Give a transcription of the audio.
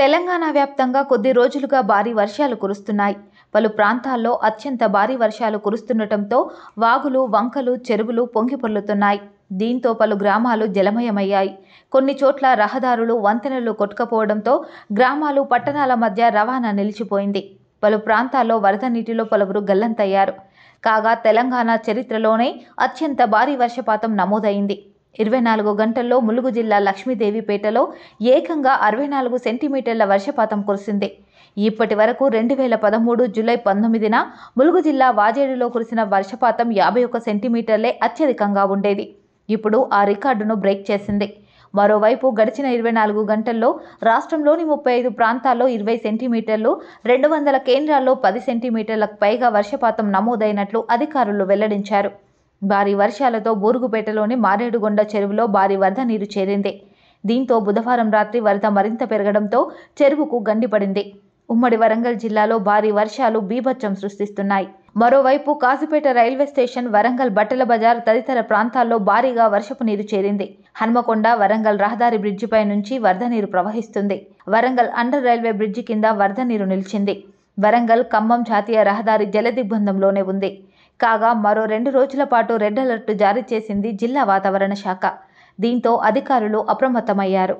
తెలంగాణ వ్యాప్తంగా కొద్ది రోజులుగా భారీ వర్షాలు కురుస్తున్నాయి పలు ప్రాంతాల్లో అత్యంత భారీ వర్షాలు కురుస్తుండటంతో వాగులు వంకలు చెరువులు పొంగి దీంతో పలు గ్రామాలు జలమయమయ్యాయి కొన్ని చోట్ల రహదారులు వంతెనలు కొట్టుకపోవడంతో గ్రామాలు పట్టణాల మధ్య రవాణా నిలిచిపోయింది పలు ప్రాంతాల్లో వరద నీటిలో పలువురు గల్లంతయ్యారు కాగా తెలంగాణ చరిత్రలోనే అత్యంత భారీ వర్షపాతం నమోదైంది ఇరవై నాలుగు గంటల్లో ములుగు జిల్లా లక్ష్మీదేవిపేటలో ఏకంగా అరవై నాలుగు సెంటీమీటర్ల వర్షపాతం కురిసింది ఇప్పటి వరకు రెండు వేల పదమూడు జులై పంతొమ్మిదిన ములుగు జిల్లా వాజేడులో కురిసిన వర్షపాతం యాభై ఒక్క సెంటీమీటర్లే అత్యధికంగా ఉండేది ఇప్పుడు ఆ రికార్డును బ్రేక్ చేసింది మరోవైపు గడిచిన ఇరవై నాలుగు గంటల్లో రాష్ట్రంలోని ముప్పై ఐదు ప్రాంతాల్లో ఇరవై సెంటీమీటర్లు రెండు వందల కేంద్రాల్లో పది సెంటీమీటర్లకు పైగా వర్షపాతం నమోదైనట్లు అధికారులు వెల్లడించారు భారీ వర్షాలతో బూరుగుపేటలోని మారేడుగొండ చెరువులో భారీ వరద నీరు చేరింది దీంతో బుధవారం రాత్రి వరద మరింత పెరగడంతో చెరువుకు గండిపడింది ఉమ్మడి వరంగల్ జిల్లాలో భారీ వర్షాలు బీభత్సం సృష్టిస్తున్నాయి మరోవైపు కాసుపేట రైల్వే స్టేషన్ వరంగల్ బట్టల బజార్ తదితర ప్రాంతాల్లో భారీగా వర్షపు నీరు చేరింది హన్మకొండ వరంగల్ రహదారి బ్రిడ్జిపై నుంచి వరద నీరు ప్రవహిస్తుంది వరంగల్ అండర్ రైల్వే బ్రిడ్జి కింద వరద నీరు నిలిచింది వరంగల్ ఖమ్మం జాతీయ రహదారి జలదిబ్బందంలోనే ఉంది కాగా మరో రెండు రోజుల పాటు రెడ్ అలర్ట్ జారీ చేసింది జిల్లా వాతావరణ శాఖ దీంతో అధికారులు అప్రమత్తమయ్యారు